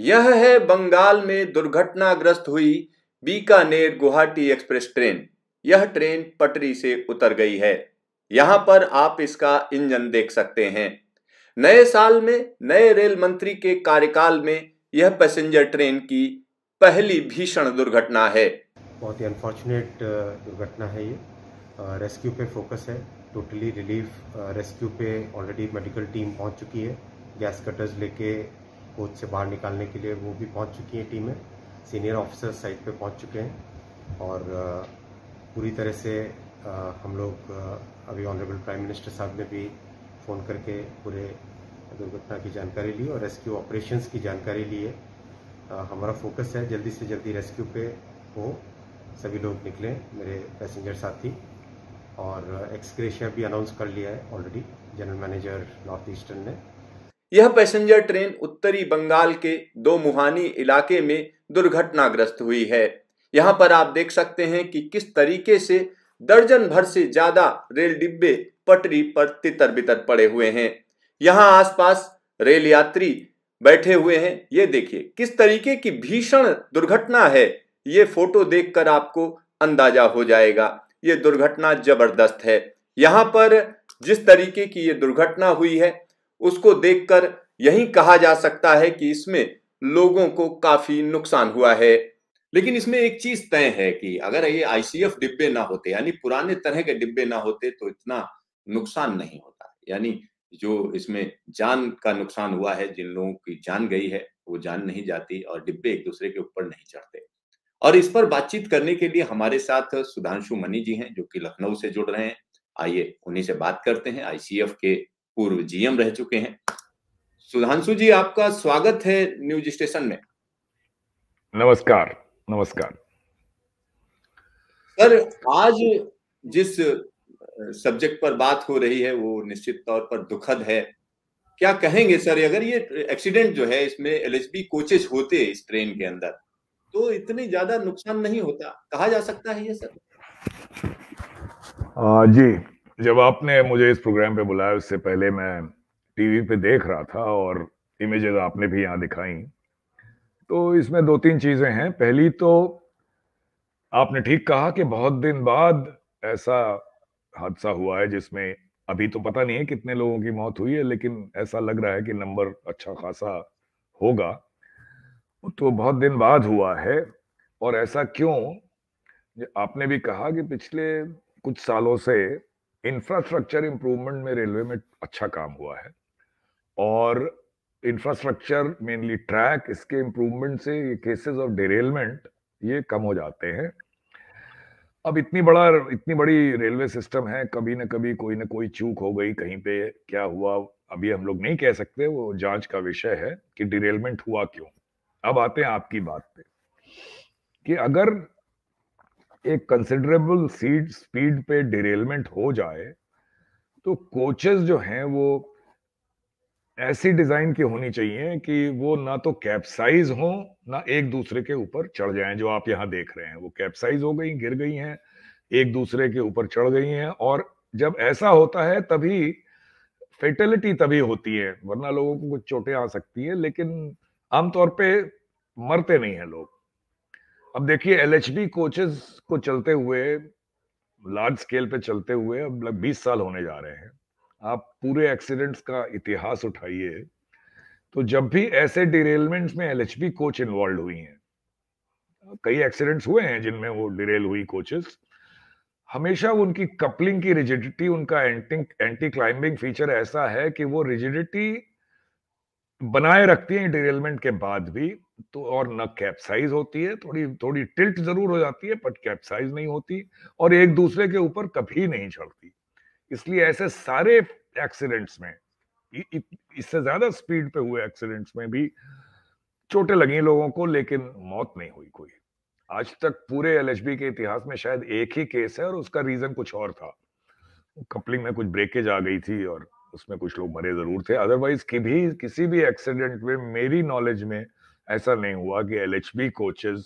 यह है बंगाल में दुर्घटनाग्रस्त हुई बीकानेर गुवाहाटी एक्सप्रेस ट्रेन यह ट्रेन पटरी से उतर गई है यहां पर आप इसका इंजन देख सकते हैं नए साल में नए रेल मंत्री के कार्यकाल में यह पैसेंजर ट्रेन की पहली भीषण दुर्घटना है बहुत ही अनफॉर्चुनेट दुर्घटना है ये रेस्क्यू पे फोकस है टोटली रिलीफ रेस्क्यू पे ऑलरेडी मेडिकल टीम पहुंच चुकी है गैस कटर्स लेके कोच से बाहर निकालने के लिए वो भी पहुंच चुकी हैं टीमें सीनियर ऑफिसर साइड पे पहुंच चुके हैं और पूरी तरह से हम लोग अभी ऑनरेबल प्राइम मिनिस्टर साहब ने भी फ़ोन करके पूरे दुर्घटना की जानकारी ली और रेस्क्यू ऑपरेशंस की जानकारी ली है हमारा फोकस है जल्दी से जल्दी रेस्क्यू पे हो सभी लोग निकलें मेरे पैसेंजर साथी और एक्सक्रेशिया भी अनाउंस कर लिया है already general manager north eastern ने यह पैसेंजर ट्रेन उत्तरी बंगाल के दो मुहानी इलाके में दुर्घटनाग्रस्त हुई है यहाँ पर आप देख सकते हैं कि किस तरीके से दर्जन भर से ज्यादा रेल डिब्बे पटरी पर तितर बितर पड़े हुए हैं यहाँ आसपास रेल यात्री बैठे हुए हैं ये देखिए किस तरीके की भीषण दुर्घटना है ये फोटो देखकर आपको अंदाजा हो जाएगा ये दुर्घटना जबरदस्त है यहाँ पर जिस तरीके की ये दुर्घटना हुई है उसको देखकर यही कहा जा सकता है कि इसमें लोगों को काफी नुकसान हुआ है लेकिन इसमें एक चीज तय है कि अगर ये आईसीएफ डिब्बे ना होते यानी पुराने तरह के डिब्बे ना होते तो इतना नुकसान नहीं होता यानी जो इसमें जान का नुकसान हुआ है जिन लोगों की जान गई है वो जान नहीं जाती और डिब्बे एक दूसरे के ऊपर नहीं चढ़ते और इस पर बातचीत करने के लिए हमारे साथ सुधांशु मनी जी हैं जो कि लखनऊ से जुड़ रहे हैं आइए उन्हीं से बात करते हैं आईसीएफ के पूर्व जीएम रह चुके हैं सुधांशु जी आपका स्वागत है न्यूज स्टेशन में नमस्कार नमस्कार सर आज जिस सब्जेक्ट पर बात हो रही है वो निश्चित तौर पर दुखद है क्या कहेंगे सर अगर ये एक्सीडेंट जो है इसमें एलएचबी कोचेस होते इस ट्रेन के अंदर तो इतनी ज्यादा नुकसान नहीं होता कहा जा सकता है ये सर आ, जी जब आपने मुझे इस प्रोग्राम पे बुलाया उससे पहले मैं टीवी पे देख रहा था और इमेजेस आपने भी यहाँ दिखाई तो इसमें दो तीन चीज़ें हैं पहली तो आपने ठीक कहा कि बहुत दिन बाद ऐसा हादसा हुआ है जिसमें अभी तो पता नहीं है कितने लोगों की मौत हुई है लेकिन ऐसा लग रहा है कि नंबर अच्छा खासा होगा तो बहुत दिन बाद हुआ है और ऐसा क्यों आपने भी कहा कि पिछले कुछ सालों से इंफ्रास्ट्रक्चर इंप्रूवमेंट में रेलवे में अच्छा काम हुआ है और इंफ्रास्ट्रक्चर मेनली ट्रैक इसके इंप्रूवमेंट से ये केसेस ऑफ डेरेलमेंट ये कम हो जाते हैं अब इतनी बड़ा इतनी बड़ी रेलवे सिस्टम है कभी ना कभी कोई ना कोई चूक हो गई कहीं पे क्या हुआ अभी हम लोग नहीं कह सकते वो जांच का विषय है कि डिरेलमेंट हुआ क्यों अब आते हैं आपकी बात पे कि अगर एक कंसिडरेबल सीड स्पीड पे डिरेलमेंट हो जाए तो कोचेस जो हैं वो ऐसी डिजाइन की होनी चाहिए कि वो ना तो कैप्साइज हो ना एक दूसरे के ऊपर चढ़ जाएं जो आप यहाँ देख रहे हैं वो कैप्साइज हो गई गिर गई हैं एक दूसरे के ऊपर चढ़ गई हैं और जब ऐसा होता है तभी फेटेलिटी तभी होती है वरना लोगों को कुछ चोटें आ सकती है लेकिन आमतौर पे मरते नहीं है लोग अब देखिए एल कोचेस को चलते हुए लार्ज स्केल पे चलते हुए अब लग बीस साल होने जा रहे हैं आप पूरे एक्सीडेंट्स का इतिहास उठाइए तो जब भी ऐसे डिरेलमेंट्स में एल कोच इन्वॉल्व हुई हैं कई एक्सीडेंट्स हुए हैं जिनमें वो डिरेल हुई कोचेस हमेशा उनकी कपलिंग की रिजिडिटी उनका एंटी एंटी क्लाइंबिंग फीचर ऐसा है कि वो रिजिडिटी बनाए रखती है डिरेलमेंट के बाद भी तो और न कैप्साइज होती है थोड़ी थोड़ी टिल्ट जरूर हो जाती है बट कैप्साइज नहीं होती और एक दूसरे के ऊपर कभी नहीं चढ़ती इसलिए ऐसे सारे एक्सीडेंट्स में इससे ज्यादा स्पीड पे हुए एक्सीडेंट्स में भी चोटें लगी लोगों को लेकिन मौत नहीं हुई कोई आज तक पूरे एल के इतिहास में शायद एक ही केस है और उसका रीजन कुछ और था कपलिंग में कुछ ब्रेकेज आ गई थी और उसमें कुछ लोग मरे जरूर थे अदरवाइज कि भी किसी भी एक्सीडेंट में मेरी नॉलेज में ऐसा नहीं हुआ कि एल कोचेज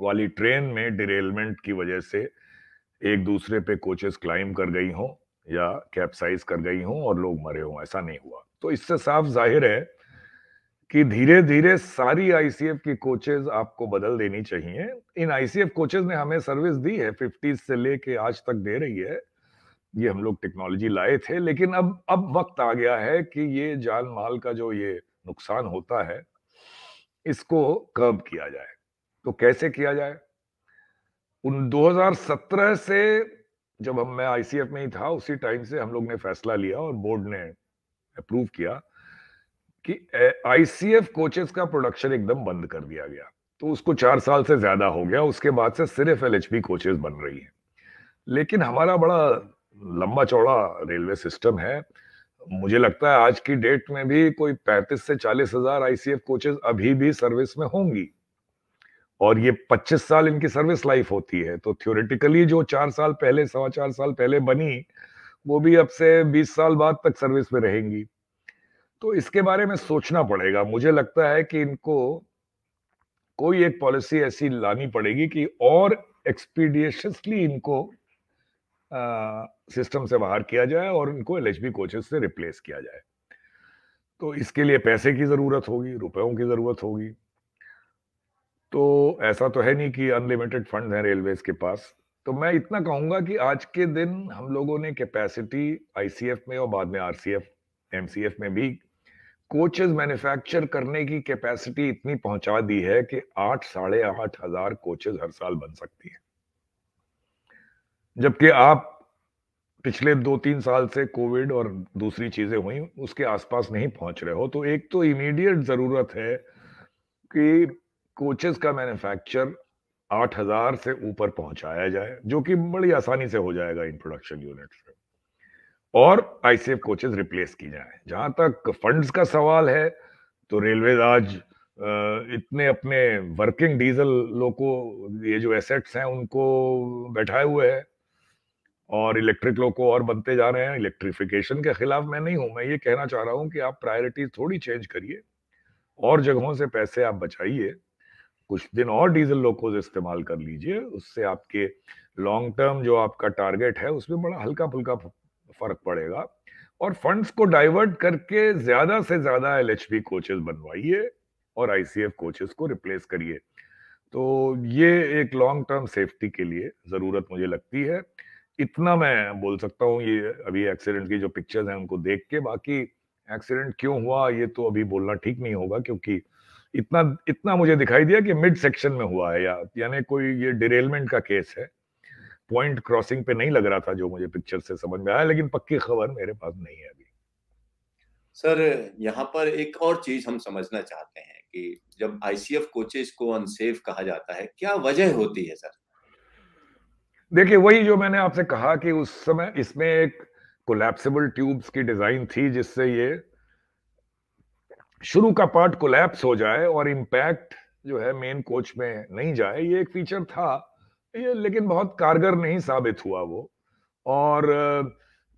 वाली ट्रेन में डिरेलमेंट की वजह से एक दूसरे पे कोचेस क्लाइम कर गई हों या कैप्साइज कर गई हों और लोग मरे हों ऐसा नहीं हुआ तो इससे साफ जाहिर है कि धीरे धीरे सारी आईसीएफ की कोचेज आपको बदल देनी चाहिए इन आईसीएफ कोचेज ने हमें सर्विस दी है फिफ्टीज से लेके आज तक दे रही है ये हम लोग टेक्नोलॉजी लाए थे लेकिन अब अब वक्त आ गया है कि ये जान माल का जो ये नुकसान होता है इसको कर्ब किया जाए तो कैसे किया जाए उन 2017 से जब हम मैं आईसीएफ में ही था उसी टाइम से हम लोग ने फैसला लिया और बोर्ड ने अप्रूव किया कि आईसीएफ कोचेस का प्रोडक्शन एकदम बंद कर दिया गया तो उसको चार साल से ज्यादा हो गया उसके बाद से सिर्फ एल कोचेस बन रही है लेकिन हमारा बड़ा लंबा चौड़ा रेलवे सिस्टम है मुझे लगता है आज की डेट में भी कोई पैंतीस से चालीस हजार आईसीएफ कोचेस अभी भी सर्विस में होंगी और ये 25 साल इनकी सर्विस लाइफ होती है तो थ्योरेटिकली जो चार साल पहले सवा चार साल पहले बनी वो भी अब से 20 साल बाद तक सर्विस में रहेंगी तो इसके बारे में सोचना पड़ेगा मुझे लगता है कि इनको कोई एक पॉलिसी ऐसी लानी पड़ेगी कि और एक्सपीडियसली इनको सिस्टम से बाहर किया जाए और इनको एल एच कोचेस से रिप्लेस किया जाए तो इसके लिए पैसे की ज़रूरत होगी रुपयों की ज़रूरत होगी तो ऐसा तो है नहीं कि अनलिमिटेड फंड हैं रेलवेज के पास तो मैं इतना कहूँगा कि आज के दिन हम लोगों ने कैपेसिटी आईसीएफ में और बाद में आरसीएफ एमसीएफ में भी कोचेज मैन्युफैक्चर करने की कैपेसिटी इतनी पहुंचा दी है कि आठ साढ़े आठ हजार कोचेज हर साल बन सकती है जबकि आप पिछले दो तीन साल से कोविड और दूसरी चीजें हुई उसके आसपास नहीं पहुंच रहे हो तो एक तो इमीडिएट जरूरत है कि कोचेस का मैन्युफैक्चर 8000 से ऊपर पहुंचाया जाए जो कि बड़ी आसानी से हो जाएगा इन प्रोडक्शन यूनिट से और आईसीएफ कोचेस रिप्लेस की जाए जहां तक फंड्स का सवाल है तो रेलवे आज इतने अपने वर्किंग डीजल लोग ये जो एसेट्स हैं उनको बैठाए हुए हैं और इलेक्ट्रिक लोको और बनते जा रहे हैं इलेक्ट्रिफिकेशन के खिलाफ मैं नहीं हूं मैं ये कहना चाह रहा हूं कि आप प्रायोरिटीज थोड़ी चेंज करिए और जगहों से पैसे आप बचाइए कुछ दिन और डीजल लोकोज इस्तेमाल कर लीजिए उससे आपके लॉन्ग टर्म जो आपका टारगेट है उसमें बड़ा हल्का फुल्का फर्क पड़ेगा और फंड्स को डाइवर्ट करके ज्यादा से ज्यादा एल एच पी कोचेज बनवाइए और आईसीएफ कोचेस को रिप्लेस करिए तो ये एक लॉन्ग टर्म सेफ्टी के लिए जरूरत मुझे लगती है इतना मैं बोल सकता हूँ ये अभी एक्सीडेंट की जो पिक्चर्स हैं उनको देख के बाकी एक्सीडेंट क्यों हुआ ये तो अभी बोलना ठीक नहीं होगा क्योंकि इतना इतना मुझे दिखाई दिया कि मिड सेक्शन में हुआ है या यानी कोई ये डिरेलमेंट का केस है पॉइंट क्रॉसिंग पे नहीं लग रहा था जो मुझे पिक्चर से समझ में आया लेकिन पक्की खबर मेरे पास नहीं है अभी सर यहाँ पर एक और चीज हम समझना चाहते हैं कि जब आईसीएफ कोचेज को अनसेफ कहा जाता है क्या वजह होती है सर देखिए वही जो मैंने आपसे कहा कि उस समय इसमें एक कोलैप्सिबल ट्यूब्स की डिजाइन थी जिससे ये शुरू का पार्ट कोलैप्स हो जाए और इम्पैक्ट जो है मेन कोच में नहीं जाए ये एक फीचर था ये लेकिन बहुत कारगर नहीं साबित हुआ वो और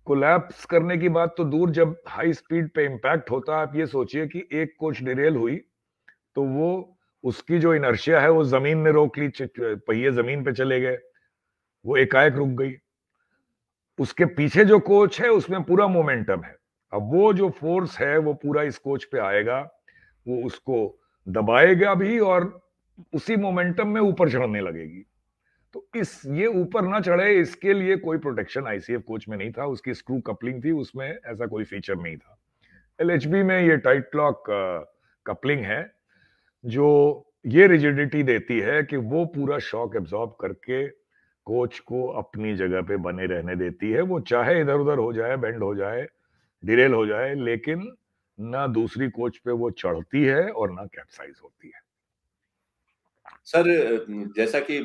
कोलैप्स करने की बात तो दूर जब हाई स्पीड पे इम्पैक्ट होता आप ये सोचिए कि एक कोच डिरेल हुई तो वो उसकी जो इनर्शिया है वो जमीन में रोक ली पहिए जमीन पे चले गए वो एकाएक रुक गई उसके पीछे जो कोच है उसमें पूरा मोमेंटम है अब वो जो फोर्स है वो पूरा इस कोच पे आएगा वो उसको दबाएगा भी और उसी मोमेंटम में ऊपर चढ़ने लगेगी तो इस ये ऊपर ना चढ़े इसके लिए कोई प्रोटेक्शन आईसीएफ कोच में नहीं था उसकी स्क्रू कपलिंग थी उसमें ऐसा कोई फीचर नहीं था एल में ये टाइट लॉक कपलिंग है जो ये रिजिडिटी देती है कि वो पूरा शॉक एब्जॉर्ब करके कोच को अपनी जगह पे बने रहने देती है वो चाहे इधर उधर हो जाए बेंड हो जाए डिरेल हो जाए लेकिन ना दूसरी कोच पे वो चढ़ती है और ना कैप्साइज होती है सर जैसा कि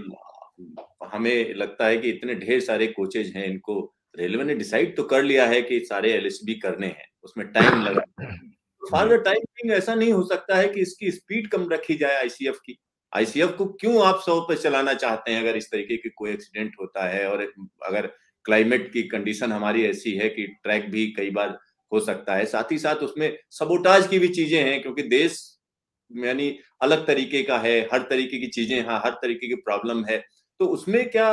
हमें लगता है कि इतने ढेर सारे कोचेज हैं इनको रेलवे ने डिसाइड तो कर लिया है कि सारे एल करने हैं उसमें टाइम लगा फॉर द टाइम ऐसा नहीं हो सकता है कि इसकी स्पीड कम रखी जाए आईसीएफ की आईसीएफ को क्यों आप सौ पे चलाना चाहते हैं अगर इस तरीके की कोई एक्सीडेंट होता है और अगर क्लाइमेट की कंडीशन हमारी ऐसी है कि ट्रैक भी कई बार हो सकता है साथ ही साथ उसमें सबोटाज की भी चीजें हैं क्योंकि देश यानी अलग तरीके का है हर तरीके की चीजें हाँ हर तरीके की प्रॉब्लम है तो उसमें क्या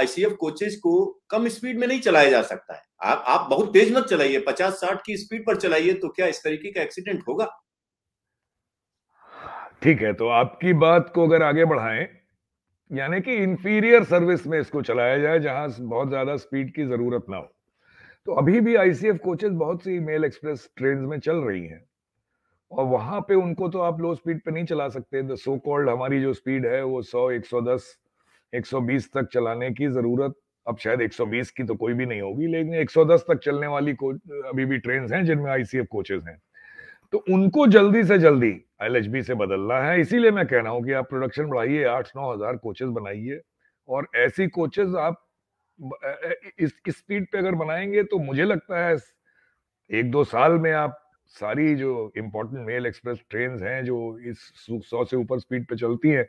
आईसीएफ कोचेज को कम स्पीड में नहीं चलाया जा सकता है आ, आप बहुत तेज मत चलाइए पचास साठ की स्पीड पर चलाइए तो क्या इस तरीके का एक्सीडेंट होगा ठीक है तो आपकी बात को अगर आगे बढ़ाएं यानी कि इंफीरियर सर्विस में इसको चलाया जाए जहां बहुत ज्यादा स्पीड की जरूरत ना हो तो अभी भी आईसीएफ कोचेज बहुत सी मेल एक्सप्रेस ट्रेन में चल रही हैं और वहां पे उनको तो आप लो स्पीड पे नहीं चला सकते द सो कॉल्ड हमारी जो स्पीड है वो 100 110 120 तक चलाने की जरूरत अब शायद 120 की तो कोई भी नहीं होगी लेकिन 110 तक चलने वाली अभी भी ट्रेन हैं जिनमें आईसीएफ कोचेज हैं तो उनको जल्दी से जल्दी एल से बदलना है इसीलिए मैं कह रहा हूँ कि आप प्रोडक्शन बढ़ाइए आठ नौ हजार कोचेज बनाइए और ऐसी कोचेज आप इस स्पीड पे अगर बनाएंगे तो मुझे लगता है एक दो साल में आप सारी जो इम्पोर्टेंट मेल एक्सप्रेस ट्रेन हैं जो इस सौ से ऊपर स्पीड पे चलती हैं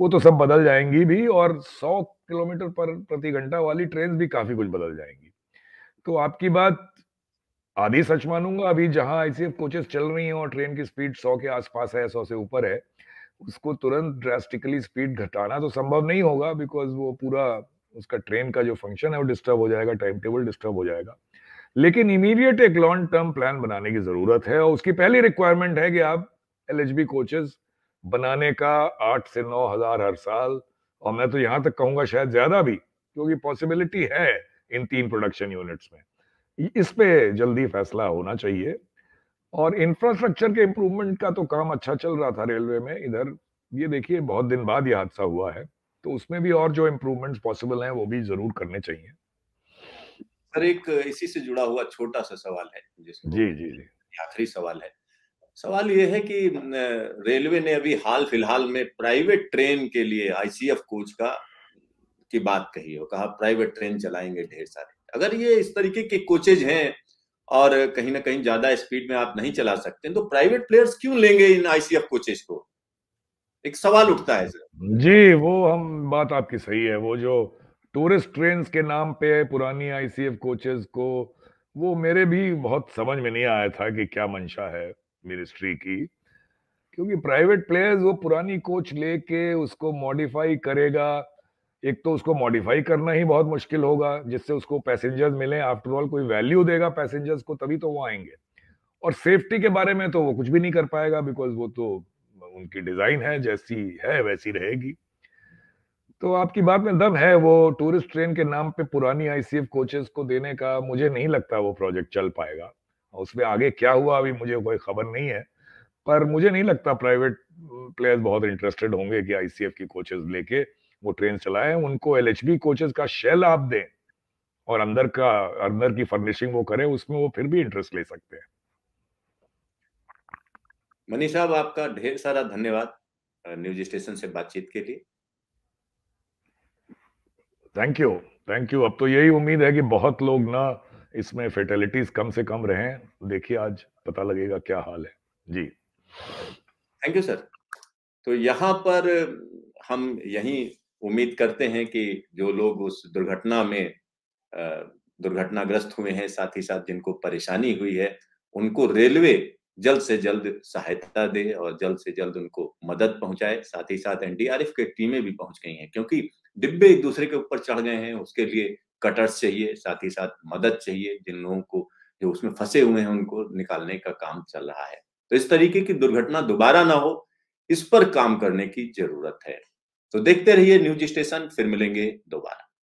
वो तो सब बदल जाएंगी भी और सौ किलोमीटर पर प्रति घंटा वाली ट्रेन भी काफी कुछ बदल जाएंगी तो आपकी बात आधी सच मानूंगा अभी जहां आईसीएफ कोचेस चल रही हैं और ट्रेन की स्पीड सौ के आसपास है सौ से ऊपर है उसको तुरंत ड्रास्टिकली स्पीड घटाना तो संभव नहीं होगा बिकॉज वो पूरा उसका ट्रेन का जो फंक्शन है वो डिस्टर्ब हो जाएगा टाइम टेबल डिस्टर्ब हो जाएगा लेकिन इमीडिएट एक लॉन्ग टर्म प्लान बनाने की जरूरत है और उसकी पहली रिक्वायरमेंट है कि आप एल एच बी कोचेज बनाने का आठ से नौ हजार हर साल और मैं तो यहाँ तक कहूंगा शायद ज्यादा भी क्योंकि पॉसिबिलिटी है इन तीन प्रोडक्शन यूनिट्स में इस पे जल्दी फैसला होना चाहिए और इंफ्रास्ट्रक्चर के इम्प्रूवमेंट का तो काम अच्छा चल रहा था रेलवे में इधर ये देखिए बहुत दिन बाद यह हादसा हुआ है तो उसमें भी और जो इम्प्रूवमेंट पॉसिबल हैं वो भी जरूर करने चाहिए सर एक इसी से जुड़ा हुआ छोटा सा सवाल है जी जी जी आखिरी सवाल है सवाल यह है कि रेलवे ने अभी हाल फिलहाल में प्राइवेट ट्रेन के लिए आईसीएफ कोच का की बात कही हो कहा प्राइवेट ट्रेन चलाएंगे ढेर सारे अगर ये इस तरीके के कोचेज हैं और कहीं ना कहीं ज्यादा स्पीड में आप नहीं चला सकते तो प्राइवेट प्लेयर्स क्यों लेंगे इन आईसीएफ कोचेज को एक सवाल उठता है जी वो हम बात आपकी सही है वो जो टूरिस्ट ट्रेन के नाम पे पुरानी आईसीएफ कोचेज को वो मेरे भी बहुत समझ में नहीं आया था कि क्या मंशा है मिनिस्ट्री की क्योंकि प्राइवेट प्लेयर्स वो पुरानी कोच लेके उसको मॉडिफाई करेगा एक तो उसको मॉडिफाई करना ही बहुत मुश्किल होगा जिससे उसको पैसेंजर्स मिले आफ्टरऑल कोई वैल्यू देगा पैसेंजर्स को तभी तो वो आएंगे और सेफ्टी के बारे में तो वो कुछ भी नहीं कर पाएगा बिकॉज वो तो उनकी डिजाइन है जैसी है वैसी रहेगी तो आपकी बात में दम है वो टूरिस्ट ट्रेन के नाम पे पुरानी आईसीएफ कोचेस को देने का मुझे नहीं लगता वो प्रोजेक्ट चल पाएगा उसमें आगे क्या हुआ अभी मुझे कोई खबर नहीं है पर मुझे नहीं लगता प्राइवेट प्लेयर्स बहुत इंटरेस्टेड होंगे कि आईसीएफ की कोचेस लेके वो ट्रेन चलाए उनको एल एच बी कोचेज का शेल आप दें और अंदर का अंदर की फर्निशिंग वो करें उसमें वो फिर भी इंटरेस्ट ले सकते हैं मनीष साहब आपका ढेर सारा धन्यवाद न्यूज स्टेशन से बातचीत के लिए थैंक यू थैंक यू अब तो यही उम्मीद है कि बहुत लोग ना इसमें फेटेलिटीज कम से कम रहे देखिए आज पता लगेगा क्या हाल है जी थैंक यू सर तो यहाँ पर हम यहीं उम्मीद करते हैं कि जो लोग उस दुर्घटना में दुर्घटनाग्रस्त हुए हैं साथ ही साथ जिनको परेशानी हुई है उनको रेलवे जल्द से जल्द सहायता दे और जल्द से जल्द उनको मदद पहुंचाए साथ ही साथ एनडीआरएफ की टीमें भी पहुंच गई हैं क्योंकि डिब्बे एक दूसरे के ऊपर चढ़ गए हैं उसके लिए कटर्स चाहिए साथ ही साथ मदद चाहिए जिन लोगों को जो उसमें फंसे हुए हैं उनको निकालने का काम चल रहा है तो इस तरीके की दुर्घटना दोबारा ना हो इस पर काम करने की जरूरत है तो देखते रहिए न्यूज स्टेशन फिर मिलेंगे दोबारा